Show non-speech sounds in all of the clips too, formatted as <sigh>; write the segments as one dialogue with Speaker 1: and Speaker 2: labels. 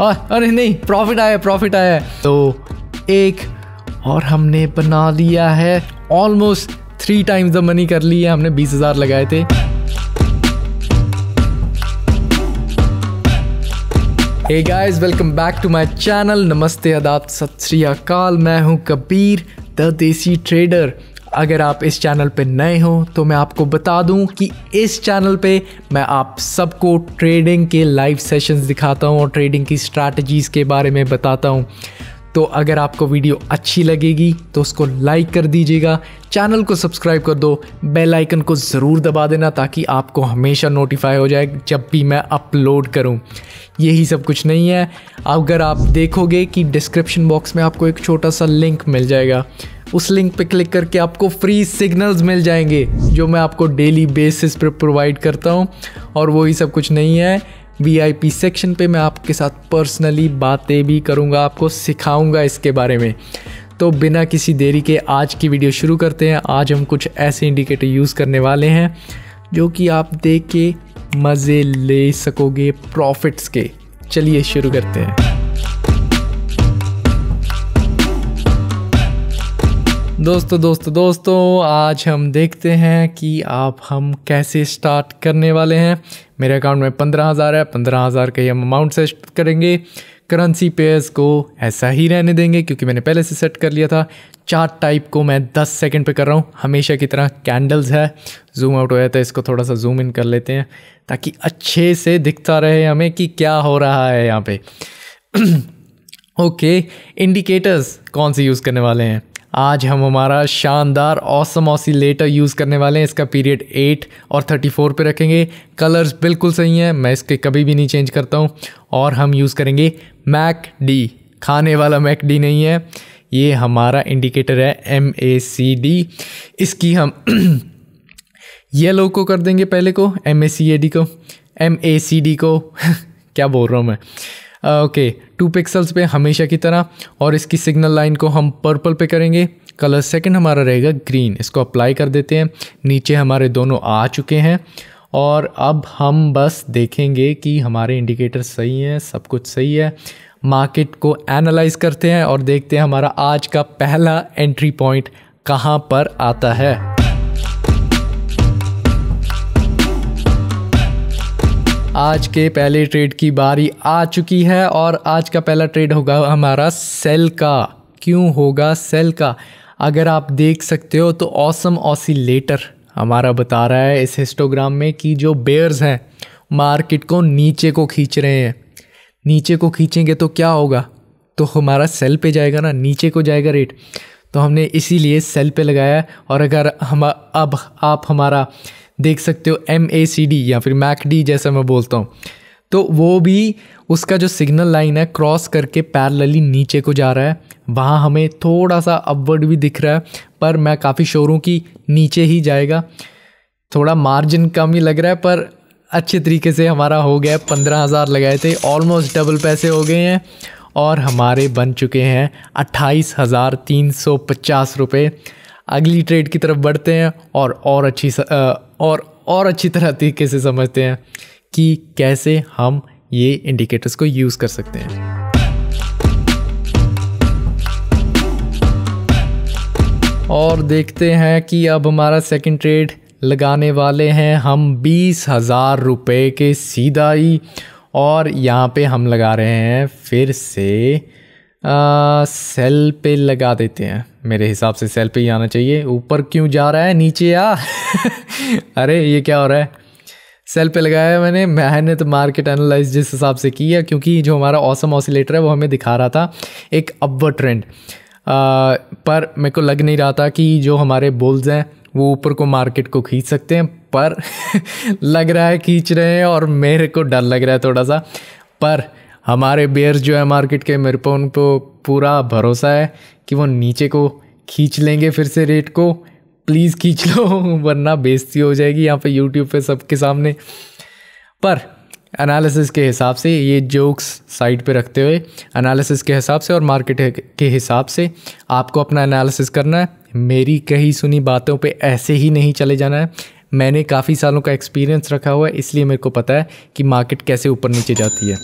Speaker 1: और अरे नहीं प्रॉफिट आया प्रॉफिट आया तो एक और हमने बना लिया है almost three times the money कर ली है हमने बीस हज़ार लगाए थे hey guys welcome back to my channel नमस्ते आदाब सत श्री अकाल मैं हूं कबीर द देसी ट्रेडर अगर आप इस चैनल पे नए हो तो मैं आपको बता दूं कि इस चैनल पे मैं आप सबको ट्रेडिंग के लाइव सेशंस दिखाता हूं और ट्रेडिंग की स्ट्रैटेजीज़ के बारे में बताता हूं तो अगर आपको वीडियो अच्छी लगेगी तो उसको लाइक कर दीजिएगा चैनल को सब्सक्राइब कर दो बेल आइकन को ज़रूर दबा देना ताकि आपको हमेशा नोटिफाई हो जाए जब भी मैं अपलोड करूं। यही सब कुछ नहीं है अगर आप देखोगे कि डिस्क्रिप्शन बॉक्स में आपको एक छोटा सा लिंक मिल जाएगा उस लिंक पर क्लिक करके आपको फ्री सिग्नल्स मिल जाएंगे जो मैं आपको डेली बेसिस पर प्रोवाइड करता हूँ और वही सब कुछ नहीं है वीआईपी सेक्शन पे मैं आपके साथ पर्सनली बातें भी करूँगा आपको सिखाऊँगा इसके बारे में तो बिना किसी देरी के आज की वीडियो शुरू करते हैं आज हम कुछ ऐसे इंडिकेटर यूज़ करने वाले हैं जो कि आप देख के मज़े ले सकोगे प्रॉफिट्स के चलिए शुरू करते हैं दोस्तों दोस्तों दोस्तों आज हम देखते हैं कि आप हम कैसे स्टार्ट करने वाले हैं मेरे अकाउंट में पंद्रह हज़ार है पंद्रह हज़ार का ही हम अमाउंट से करेंगे करेंसी पेयर्स को ऐसा ही रहने देंगे क्योंकि मैंने पहले से सेट कर लिया था चार्ट टाइप को मैं 10 सेकंड पे कर रहा हूँ हमेशा की तरह कैंडल्स है जूम आउट हो जाता है इसको थोड़ा सा जूम इन कर लेते हैं ताकि अच्छे से दिखता रहे हमें कि क्या हो रहा है यहाँ पे ओके <clears throat> इंडिकेटर्स कौन से यूज़ करने वाले हैं आज हम हमारा शानदार ऑसम ऑसिलेटर यूज़ करने वाले हैं इसका पीरियड 8 और 34 पे रखेंगे कलर्स बिल्कुल सही हैं मैं इसके कभी भी नहीं चेंज करता हूँ और हम यूज़ करेंगे मैक डी खाने वाला मैक डी नहीं है ये हमारा इंडिकेटर है एम ए सी डी इसकी हम येलो <clears throat> को कर देंगे पहले को M A C A D को एम ए सी डी को <laughs> क्या बोल रहा हूँ मैं ओके टू पिक्सल्स पे हमेशा की तरह और इसकी सिग्नल लाइन को हम पर्पल पे करेंगे कलर सेकंड हमारा रहेगा ग्रीन इसको अप्लाई कर देते हैं नीचे हमारे दोनों आ चुके हैं और अब हम बस देखेंगे कि हमारे इंडिकेटर सही हैं सब कुछ सही है मार्केट को एनालाइज करते हैं और देखते हैं हमारा आज का पहला एंट्री पॉइंट कहाँ पर आता है आज के पहले ट्रेड की बारी आ चुकी है और आज का पहला ट्रेड होगा हमारा सेल का क्यों होगा सेल का अगर आप देख सकते हो तो ऑसम ऑसिलेटर हमारा बता रहा है इस हिस्टोग्राम में कि जो बेयर्स हैं मार्केट को नीचे को खींच रहे हैं नीचे को खींचेंगे तो क्या होगा तो हमारा सेल पे जाएगा ना नीचे को जाएगा रेट तो हमने इसीलिए सेल पे लगाया और अगर हम अब आप हमारा देख सकते हो एम ए सी डी या फिर मैक डी जैसा मैं बोलता हूँ तो वो भी उसका जो सिग्नल लाइन है क्रॉस करके पैरलली नीचे को जा रहा है वहाँ हमें थोड़ा सा अपवर्ड भी दिख रहा है पर मैं काफ़ी शोर हूँ कि नीचे ही जाएगा थोड़ा मार्जिन कम ही लग रहा है पर अच्छे तरीके से हमारा हो गया पंद्रह हज़ार लगाए थे ऑलमोस्ट डबल पैसे हो गए हैं और हमारे बन चुके हैं अट्ठाईस हज़ार तीन सौ पचास रुपये अगली ट्रेड की तरफ बढ़ते हैं और और अच्छी और और अच्छी तरह तरीके से समझते हैं कि कैसे हम ये इंडिकेटर्स को यूज़ कर सकते हैं और देखते हैं कि अब हमारा सेकंड ट्रेड लगाने वाले हैं हम बीस हज़ार रुपये के सीधा ही और यहाँ पे हम लगा रहे हैं फिर से आ, सेल पे लगा देते हैं मेरे हिसाब से सेल पे ही आना चाहिए ऊपर क्यों जा रहा है नीचे आ <laughs> अरे ये क्या हो रहा है सेल पे लगाया है मैंने मेहनत मार्केट एनालाइज जिस हिसाब से की है क्योंकि जो हमारा औसम ऑसिलेटर है वो हमें दिखा रहा था एक अपवर ट्रेंड पर मेरे को लग नहीं रहा था कि जो हमारे बोल्स हैं वो ऊपर को मार्केट को खींच सकते हैं पर <laughs> लग रहा है खींच रहे हैं और मेरे को डर लग रहा है थोड़ा सा पर हमारे बेयर्स जो है मार्केट के मेरे पर उन पर पूरा भरोसा है कि वो नीचे को खींच लेंगे फिर से रेट को प्लीज़ खींच लो वरना बेजती हो जाएगी यहाँ पे यूट्यूब पे सबके सामने पर एनालिसिस के हिसाब से ये जोक्स साइड पे रखते हुए एनालिसिस के हिसाब से और मार्केट के हिसाब से आपको अपना एनालिसिस करना है मेरी कही सुनी बातों पे ऐसे ही नहीं चले जाना है मैंने काफ़ी सालों का एक्सपीरियंस रखा हुआ है इसलिए मेरे को पता है कि मार्केट कैसे ऊपर नीचे जाती है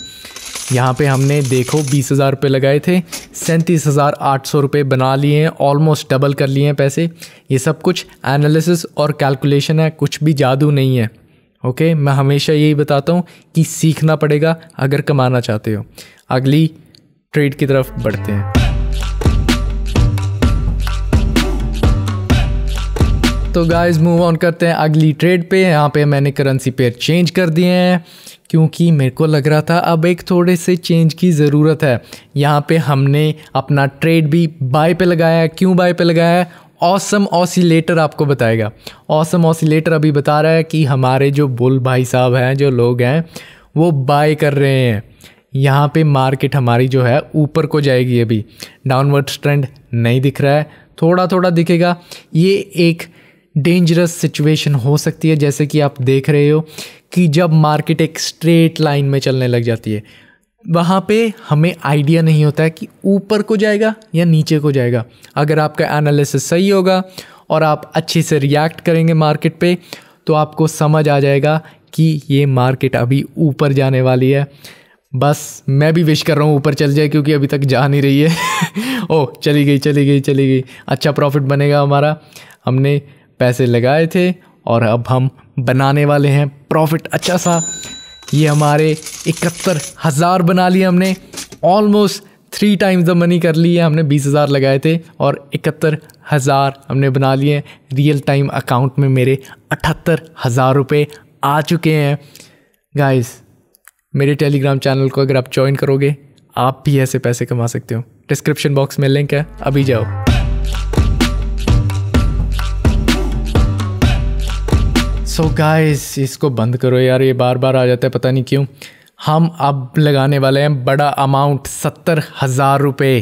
Speaker 1: यहाँ पे हमने देखो बीस हज़ार रुपये लगाए थे सैंतीस हज़ार आठ सौ रुपये बना लिए हैं ऑलमोस्ट डबल कर लिए हैं पैसे ये सब कुछ एनालिसिस और कैलकुलेशन है कुछ भी जादू नहीं है ओके मैं हमेशा यही बताता हूँ कि सीखना पड़ेगा अगर कमाना चाहते हो अगली ट्रेड की तरफ बढ़ते हैं तो गाइस मूव ऑन करते हैं अगली ट्रेड पे यहाँ पे मैंने करेंसी पेयर चेंज कर दिए हैं क्योंकि मेरे को लग रहा था अब एक थोड़े से चेंज की ज़रूरत है यहाँ पे हमने अपना ट्रेड भी बाय पे लगाया है क्यों बाय पे लगाया है ऑसम ऑसिलेटर आपको बताएगा ऑसम ऑसिलेटर अभी बता रहा है कि हमारे जो बुल भाई साहब हैं जो लोग हैं वो बाय कर रहे हैं यहाँ पे मार्केट हमारी जो है ऊपर को जाएगी अभी डाउनवर्ड ट्रेंड नहीं दिख रहा है थोड़ा थोड़ा दिखेगा ये एक डेंजरस सिचुएशन हो सकती है जैसे कि आप देख रहे हो कि जब मार्केट एक स्ट्रेट लाइन में चलने लग जाती है वहाँ पे हमें आइडिया नहीं होता है कि ऊपर को जाएगा या नीचे को जाएगा अगर आपका एनालिसिस सही होगा और आप अच्छे से रिएक्ट करेंगे मार्केट पे तो आपको समझ आ जाएगा कि ये मार्केट अभी ऊपर जाने वाली है बस मैं भी विश कर रहा हूँ ऊपर चल जाए क्योंकि अभी तक जा नहीं रही है <laughs> ओ चली गई चली गई चली गई अच्छा प्रॉफिट बनेगा हमारा हमने पैसे लगाए थे और अब हम बनाने वाले हैं प्रॉफिट अच्छा सा ये हमारे इकहत्तर हज़ार बना लिए हमने almost three times the money कर लिए हमने बीस हज़ार लगाए थे और इकहत्तर हज़ार हमने बना लिए रियल टाइम अकाउंट में मेरे अठहत्तर हज़ार रुपये आ चुके हैं गाइस मेरे टेलीग्राम चैनल को अगर आप ज्वाइन करोगे आप भी ऐसे पैसे कमा सकते हो डिस्क्रिप्शन बॉक्स में लिंक है अभी जाओ सो so गाइस इसको बंद करो यार ये बार बार आ जाता है पता नहीं क्यों हम अब लगाने वाले हैं बड़ा अमाउंट सत्तर हज़ार रुपये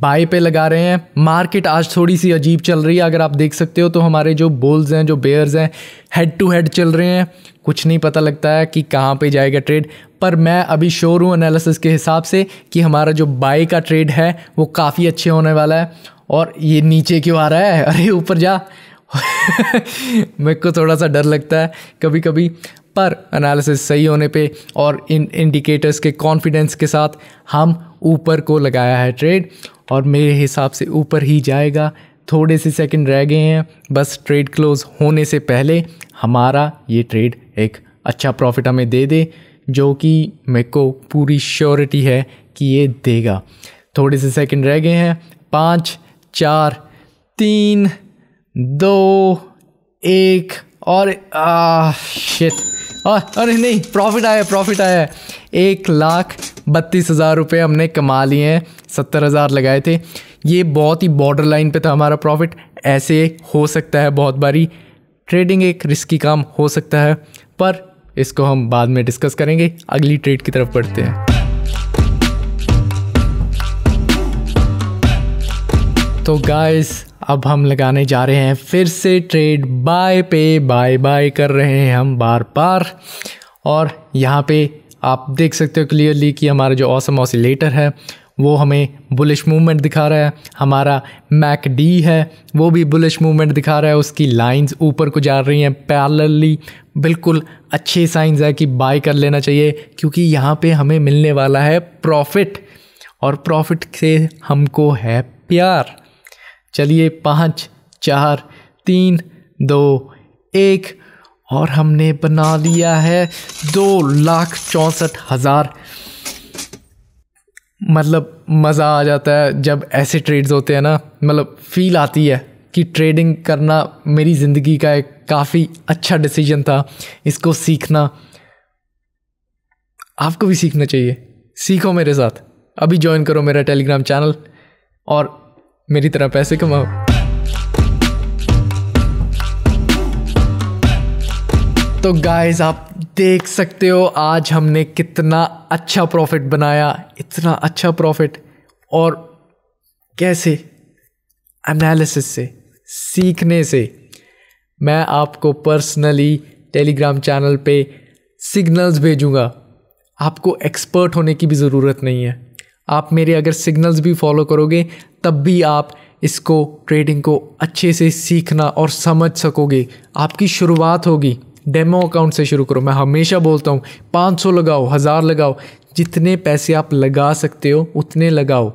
Speaker 1: बाई पे लगा रहे हैं मार्केट आज थोड़ी सी अजीब चल रही है अगर आप देख सकते हो तो हमारे जो बोल्स हैं जो बेयर्स हैं हेड टू हेड चल रहे हैं कुछ नहीं पता लगता है कि कहाँ पे जाएगा ट्रेड पर मैं अभी शोर हूँ एनालिसिस के हिसाब से कि हमारा जो बाई का ट्रेड है वो काफ़ी अच्छे होने वाला है और ये नीचे क्यों आ रहा है <laughs> अरे ऊपर जा <laughs> मेरे को थोड़ा सा डर लगता है कभी कभी पर एनालिसिस सही होने पे और इन इंडिकेटर्स के कॉन्फिडेंस के साथ हम ऊपर को लगाया है ट्रेड और मेरे हिसाब से ऊपर ही जाएगा थोड़े से सेकंड रह गए हैं बस ट्रेड क्लोज होने से पहले हमारा ये ट्रेड एक अच्छा प्रॉफिट हमें दे दे जो कि मेरे को पूरी श्योरिटी है कि ये देगा थोड़े से सेकंड रह गए हैं पाँच चार तीन दो एक और आ, शिट अरे नहीं प्रॉफिट आया प्रॉफिट आया एक लाख बत्तीस हज़ार रुपये हमने कमा लिए हैं सत्तर हज़ार लगाए थे ये बहुत ही बॉर्डर लाइन पे था हमारा प्रॉफिट ऐसे हो सकता है बहुत बारी ट्रेडिंग एक रिस्की काम हो सकता है पर इसको हम बाद में डिस्कस करेंगे अगली ट्रेड की तरफ बढ़ते हैं तो गाइस अब हम लगाने जा रहे हैं फिर से ट्रेड बाय पे बाय बाय कर रहे हैं हम बार बार और यहाँ पे आप देख सकते हो क्लियरली कि हमारा जो ऑसम ऑसिलेटर है वो हमें बुलिश मूवमेंट दिखा रहा है हमारा मैक डी है वो भी बुलिश मूवमेंट दिखा रहा है उसकी लाइंस ऊपर को जा रही हैं पैरेलली बिल्कुल अच्छे साइंस है कि बाय कर लेना चाहिए क्योंकि यहाँ पे हमें मिलने वाला है प्रॉफिट और प्रॉफिट से हमको है प्यार चलिए पाँच चार तीन दो एक और हमने बना लिया है दो लाख चौंसठ हज़ार मतलब मज़ा आ जाता है जब ऐसे ट्रेड्स होते हैं ना मतलब फील आती है कि ट्रेडिंग करना मेरी ज़िंदगी का एक काफ़ी अच्छा डिसीजन था इसको सीखना आपको भी सीखना चाहिए सीखो मेरे साथ अभी ज्वाइन करो मेरा टेलीग्राम चैनल और मेरी तरह पैसे कमाओ तो गाइस आप देख सकते हो आज हमने कितना अच्छा प्रॉफिट बनाया इतना अच्छा प्रॉफिट और कैसे एनालिसिस से सीखने से मैं आपको पर्सनली टेलीग्राम चैनल पे सिग्नल्स भेजूंगा आपको एक्सपर्ट होने की भी ज़रूरत नहीं है आप मेरे अगर सिग्नल्स भी फॉलो करोगे तब भी आप इसको ट्रेडिंग को अच्छे से सीखना और समझ सकोगे आपकी शुरुआत होगी डेमो अकाउंट से शुरू करो मैं हमेशा बोलता हूँ 500 लगाओ हज़ार लगाओ जितने पैसे आप लगा सकते हो उतने लगाओ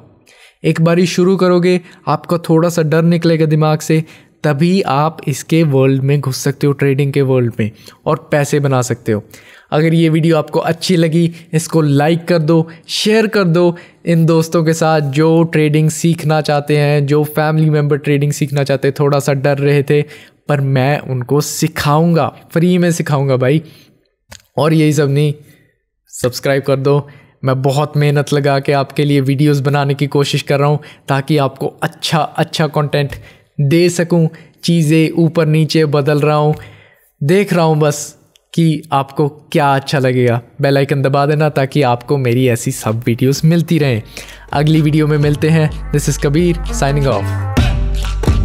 Speaker 1: एक बारी शुरू करोगे आपका थोड़ा सा डर निकलेगा दिमाग से तभी आप इसके वर्ल्ड में घुस सकते हो ट्रेडिंग के वर्ल्ड में और पैसे बना सकते हो अगर ये वीडियो आपको अच्छी लगी इसको लाइक कर दो शेयर कर दो इन दोस्तों के साथ जो ट्रेडिंग सीखना चाहते हैं जो फैमिली मेम्बर ट्रेडिंग सीखना चाहते थोड़ा सा डर रहे थे पर मैं उनको सिखाऊंगा फ्री में सिखाऊंगा भाई और यही सब नहीं सब्सक्राइब कर दो मैं बहुत मेहनत लगा के आपके लिए वीडियोस बनाने की कोशिश कर रहा हूँ ताकि आपको अच्छा अच्छा कंटेंट दे सकूं चीज़ें ऊपर नीचे बदल रहा हूँ देख रहा हूँ बस कि आपको क्या अच्छा लगेगा बेल आइकन दबा देना ताकि आपको मेरी ऐसी सब वीडियोस मिलती रहें अगली वीडियो में मिलते हैं this is Kabir signing of